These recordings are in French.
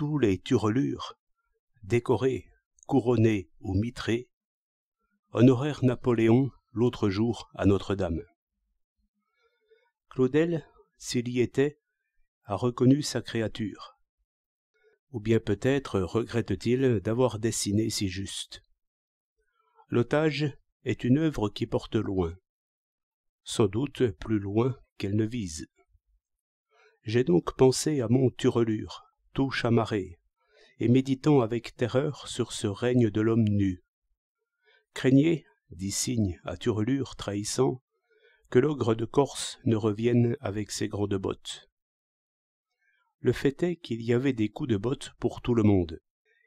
tous les turelures, décorés, couronnées ou mitrées, honorèrent Napoléon l'autre jour à Notre-Dame. Claudel, s'il y était, a reconnu sa créature. Ou bien peut-être regrette-t-il d'avoir dessiné si juste. L'otage est une œuvre qui porte loin, sans doute plus loin qu'elle ne vise. J'ai donc pensé à mon turelure, chamarré, et méditant avec terreur sur ce règne de l'homme nu. Craignez, dit Cygne à Turlure trahissant, que l'ogre de Corse ne revienne avec ses grandes bottes. Le fait est qu'il y avait des coups de bottes pour tout le monde,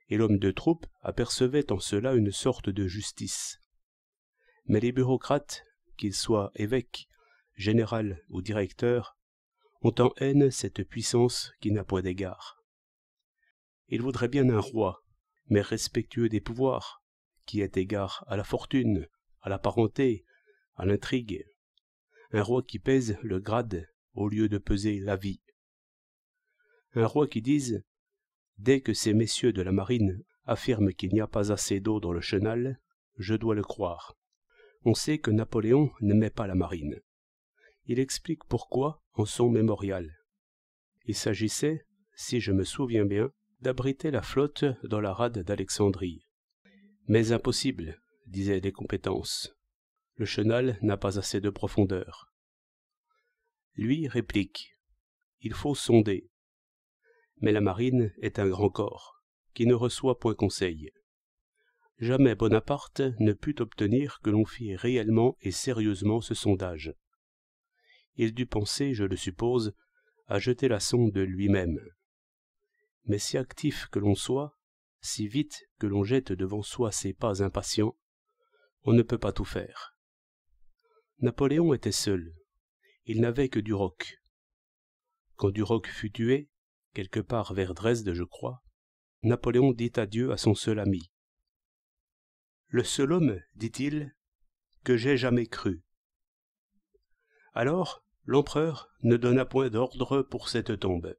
et l'homme de troupe apercevait en cela une sorte de justice. Mais les bureaucrates, qu'ils soient évêques, général ou directeurs, ont en haine cette puissance qui n'a point d'égard il voudrait bien un roi, mais respectueux des pouvoirs, qui est égard à la fortune, à la parenté, à l'intrigue. Un roi qui pèse le grade au lieu de peser la vie. Un roi qui dise Dès que ces messieurs de la marine affirment qu'il n'y a pas assez d'eau dans le chenal, je dois le croire. On sait que Napoléon n'aimait pas la marine. Il explique pourquoi en son mémorial. Il s'agissait, si je me souviens bien, d'abriter la flotte dans la rade d'Alexandrie. Mais impossible, disaient les compétences. Le chenal n'a pas assez de profondeur. Lui réplique Il faut sonder. Mais la marine est un grand corps, qui ne reçoit point conseil. Jamais Bonaparte ne put obtenir que l'on fît réellement et sérieusement ce sondage. Il dut penser, je le suppose, à jeter la sonde lui-même mais si actif que l'on soit, si vite que l'on jette devant soi ses pas impatients, on ne peut pas tout faire. Napoléon était seul. Il n'avait que Duroc. Quand Duroc fut tué, quelque part vers Dresde, je crois, Napoléon dit adieu à son seul ami. Le seul homme, dit-il, que j'ai jamais cru. Alors, l'empereur ne donna point d'ordre pour cette tombe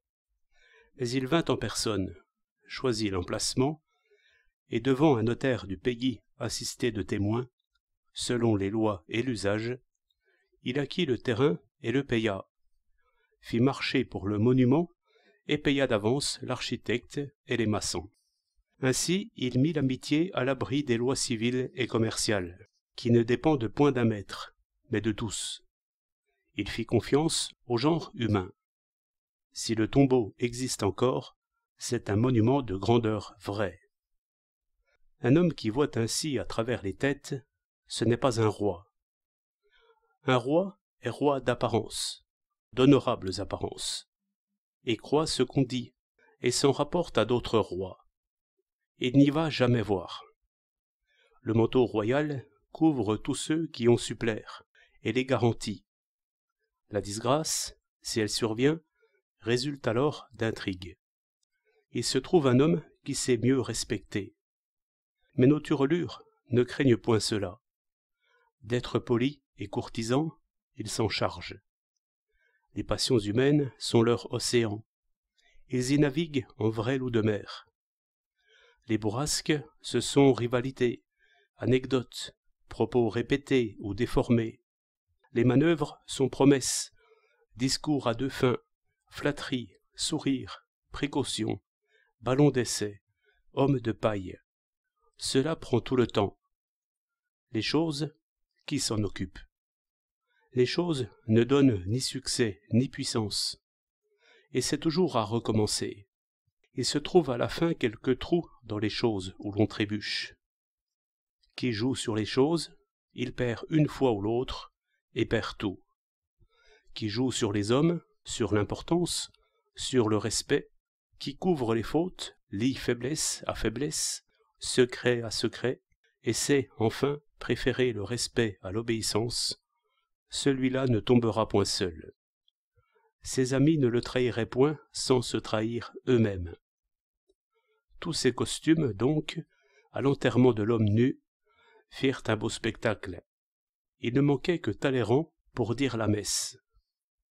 mais il vint en personne, choisit l'emplacement, et devant un notaire du pays assisté de témoins, selon les lois et l'usage, il acquit le terrain et le paya, fit marcher pour le monument et paya d'avance l'architecte et les maçons. Ainsi il mit l'amitié à l'abri des lois civiles et commerciales, qui ne dépendent point d'un maître, mais de tous. Il fit confiance au genre humain. Si le tombeau existe encore, c'est un monument de grandeur vraie. Un homme qui voit ainsi à travers les têtes, ce n'est pas un roi. Un roi est roi d'apparence, d'honorables apparences, et croit ce qu'on dit, et s'en rapporte à d'autres rois. Il n'y va jamais voir. Le manteau royal couvre tous ceux qui ont su plaire, et les garantit. La disgrâce, si elle survient, résulte alors d'intrigues. Il se trouve un homme qui sait mieux respecter. Mais nos turlures ne craignent point cela. D'être polis et courtisans, ils s'en chargent. Les passions humaines sont leur océan. Ils y naviguent en vrai loup de mer. Les bourrasques, ce sont rivalités, anecdotes, propos répétés ou déformés. Les manœuvres sont promesses, discours à deux fins, flatterie, sourire, précaution, ballon d'essai, homme de paille. Cela prend tout le temps. Les choses, qui s'en occupe Les choses ne donnent ni succès ni puissance. Et c'est toujours à recommencer. Il se trouve à la fin quelques trous dans les choses où l'on trébuche. Qui joue sur les choses, il perd une fois ou l'autre et perd tout. Qui joue sur les hommes, sur l'importance, sur le respect, qui couvre les fautes, lie faiblesse à faiblesse, secret à secret, et sait, enfin, préférer le respect à l'obéissance, celui-là ne tombera point seul. Ses amis ne le trahiraient point sans se trahir eux-mêmes. Tous ces costumes, donc, à l'enterrement de l'homme nu, firent un beau spectacle. Il ne manquait que Talleyrand pour dire la messe.